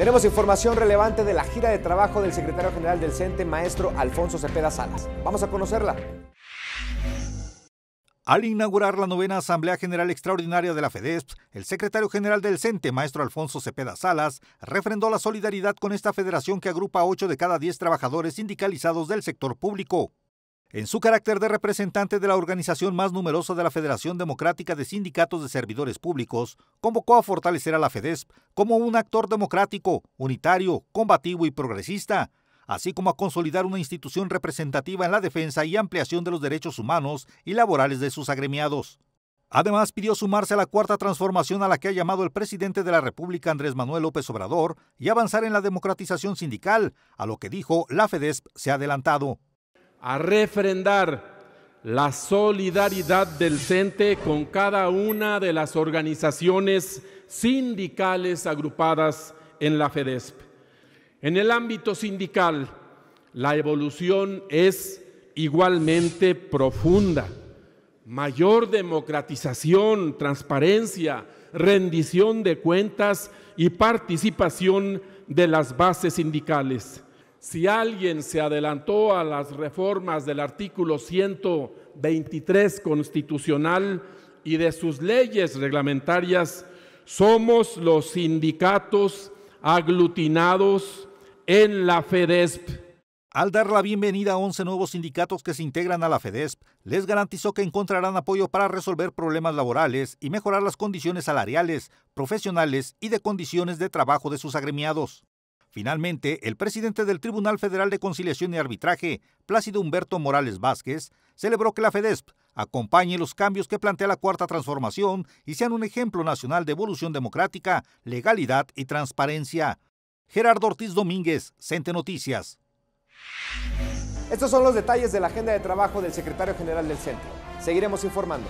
Tenemos información relevante de la gira de trabajo del secretario general del CENTE, maestro Alfonso Cepeda Salas. Vamos a conocerla. Al inaugurar la novena Asamblea General Extraordinaria de la FEDESP, el secretario general del CENTE, maestro Alfonso Cepeda Salas, refrendó la solidaridad con esta federación que agrupa a 8 de cada 10 trabajadores sindicalizados del sector público en su carácter de representante de la organización más numerosa de la Federación Democrática de Sindicatos de Servidores Públicos, convocó a fortalecer a la FEDESP como un actor democrático, unitario, combativo y progresista, así como a consolidar una institución representativa en la defensa y ampliación de los derechos humanos y laborales de sus agremiados. Además, pidió sumarse a la cuarta transformación a la que ha llamado el presidente de la República Andrés Manuel López Obrador y avanzar en la democratización sindical, a lo que dijo la FEDESP se ha adelantado a refrendar la solidaridad del CENTE con cada una de las organizaciones sindicales agrupadas en la FEDESP. En el ámbito sindical, la evolución es igualmente profunda. Mayor democratización, transparencia, rendición de cuentas y participación de las bases sindicales. Si alguien se adelantó a las reformas del artículo 123 constitucional y de sus leyes reglamentarias, somos los sindicatos aglutinados en la FEDESP. Al dar la bienvenida a 11 nuevos sindicatos que se integran a la FEDESP, les garantizó que encontrarán apoyo para resolver problemas laborales y mejorar las condiciones salariales, profesionales y de condiciones de trabajo de sus agremiados. Finalmente, el presidente del Tribunal Federal de Conciliación y Arbitraje, Plácido Humberto Morales Vázquez, celebró que la FEDESP acompañe los cambios que plantea la Cuarta Transformación y sean un ejemplo nacional de evolución democrática, legalidad y transparencia. Gerardo Ortiz Domínguez, Cente Noticias. Estos son los detalles de la agenda de trabajo del secretario general del centro. Seguiremos informando.